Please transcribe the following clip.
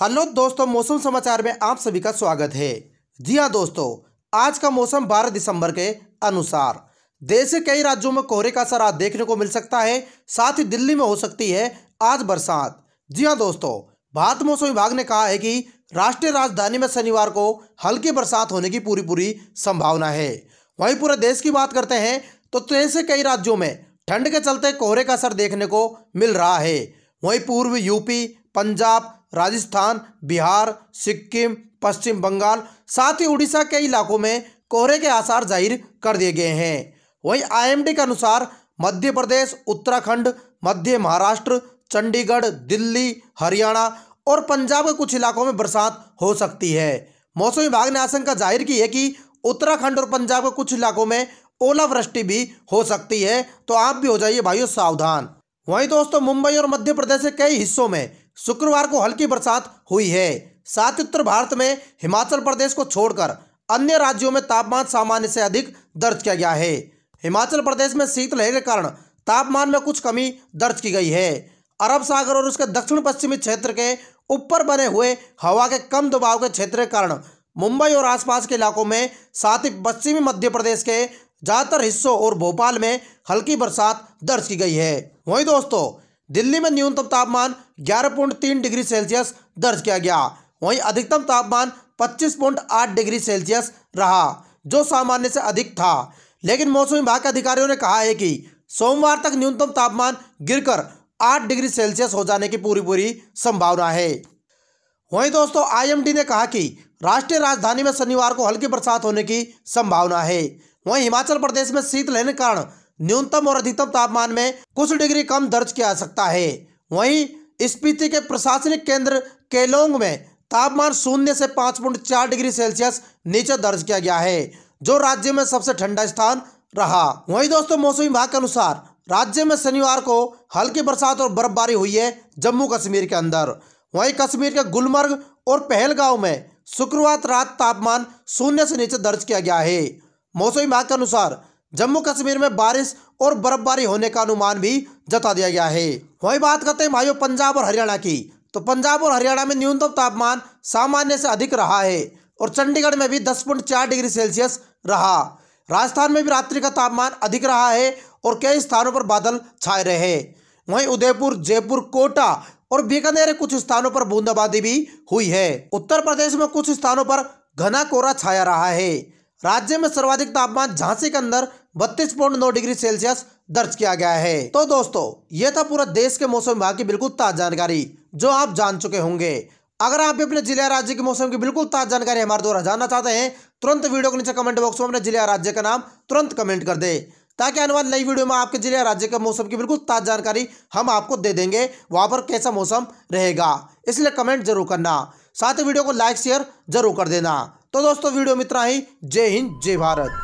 hello दोस्तों मौसम समाचार में आप सभी का स्वागत है जी हाँ दोस्तों आज का मौसम 12 दिसंबर के अनुसार देश के कई राज्यों में कोहरे का असर आज देखने को मिल सकता है साथ ही दिल्ली में हो सकती है आज बरसात जी हाँ दोस्तों भारत मौसम विभाग ने कहा है कि राष्ट्रीय राजधानी में शनिवार को हल्की बरसात होने की पूरी पूरी संभावना है वहीं पूरे देश की बात करते हैं तो देश के कई राज्यों में ठंड के चलते कोहरे का असर देखने को मिल रहा है वहीं पूर्व यूपी पंजाब राजस्थान बिहार सिक्किम पश्चिम बंगाल साथ ही उड़ीसा के इलाकों में कोहरे के आसार जाहिर कर दिए गए हैं वहीं आईएमडी के अनुसार मध्य प्रदेश उत्तराखंड मध्य महाराष्ट्र चंडीगढ़ दिल्ली हरियाणा और पंजाब के कुछ इलाकों में बरसात हो सकती है मौसम विभाग ने आशंका जाहिर की है कि उत्तराखंड और पंजाब के कुछ इलाकों में ओलावृष्टि भी हो सकती है तो आप भी हो जाइए भाइयों सावधान वहीं दोस्तों मुंबई और मध्य प्रदेश के कई हिस्सों में शुक्रवार को हल्की बरसात हुई है साथ उत्तर भारत में हिमाचल प्रदेश को छोड़कर अन्य राज्यों में तापमान सामान्य से अधिक दर्ज किया गया है हिमाचल प्रदेश में शीतलहर के कारण तापमान में कुछ कमी दर्ज की गई है अरब सागर और उसके दक्षिण पश्चिमी क्षेत्र के ऊपर बने हुए हवा के कम दबाव के क्षेत्र के कारण मुंबई और आसपास के इलाकों में साथ ही पश्चिमी मध्य प्रदेश के ज़्यादातर हिस्सों और भोपाल में हल्की बरसात दर्ज की गई है वहीं दोस्तों दिल्ली में न्यूनतम तापमान 11.3 डिग्री सेल्सियस दर्ज किया गया वहीं अधिकतम तापमान 25.8 डिग्री सेल्सियस रहा जो सामान्य से अधिक था लेकिन मौसम विभाग के अधिकारियों ने कहा है कि सोमवार तक न्यूनतम तापमान गिरकर 8 डिग्री सेल्सियस हो जाने की पूरी पूरी संभावना है वहीं दोस्तों आईएमडी ने कहा कि राष्ट्रीय राजधानी में शनिवार को हल्की बरसात होने की संभावना है वहीं हिमाचल प्रदेश में शीतलहर के कारण न्यूनतम और अधिकतम तापमान में कुछ डिग्री कम दर्ज किया जा सकता है वहीं स्पीति के प्रशासनिक केंद्र केलोंग में तापमान शून्य से पाँच पॉइंट चार डिग्री सेल्सियस नीचे दर्ज किया गया है जो राज्य में सबसे ठंडा स्थान रहा वहीं दोस्तों मौसम विभाग के अनुसार राज्य में शनिवार को हल्की बरसात और बर्फबारी हुई है जम्मू कश्मीर के अंदर वहीं कश्मीर के गुलमर्ग और पहलगांव में शुक्रवार रात तापमान शून्य से नीचे दर्ज किया गया है मौसम विभाग के अनुसार जम्मू कश्मीर में बारिश और बर्फबारी होने का अनुमान भी जता दिया गया है वहीं बात करते हैं भाइयों पंजाब और हरियाणा की तो पंजाब और हरियाणा में न्यूनतम तापमान सामान्य से अधिक रहा है और चंडीगढ़ में भी दस पॉइंट चार डिग्री सेल्सियस रहा राजस्थान में भी रात्रि का तापमान अधिक रहा है और कई स्थानों पर बादल छाए रहे वहीं उदयपुर जयपुर कोटा और बीकानेर कुछ स्थानों पर बूंदाबांदी भी हुई है उत्तर प्रदेश में कुछ स्थानों पर घना कोहरा छाया रहा है राज्य में सर्वाधिक तापमान झांसी के अंदर बत्तीस पॉइंट नौ डिग्री सेल्सियस दर्ज किया गया है तो दोस्तों ये था पूरा देश के मौसम विभाग की बिल्कुल ताज जानकारी जो आप जान चुके होंगे अगर आप भी अपने जिले राज्य के मौसम की बिल्कुल ताज जानकारी हमारे द्वारा जानना चाहते हैं तुरंत वीडियो के नीचे कमेंट बॉक्स में अपने जिले राज्य का नाम तुरंत कमेंट कर दे ताकि आने वाली नई वीडियो में आपके जिले राज्य के मौसम की बिल्कुल ताज जानकारी हम आपको दे देंगे वहां पर कैसा मौसम रहेगा इसलिए कमेंट जरूर करना साथ ही वीडियो को लाइक शेयर जरूर कर देना तो दोस्तों वीडियो मित्रा ही जय हिंद जय भारत